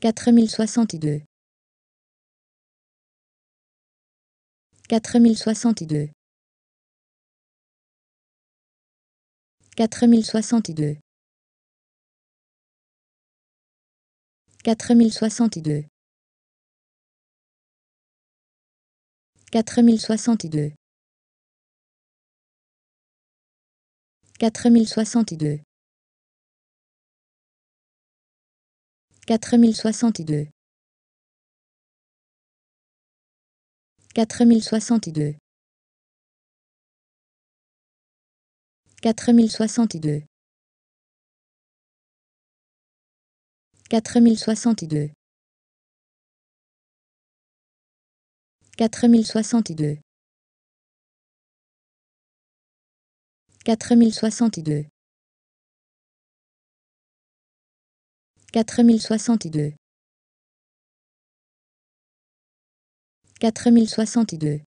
4062 4062 4062 4062 4062 4062 4062 4062 4062 4062 4062 4062 4062 4062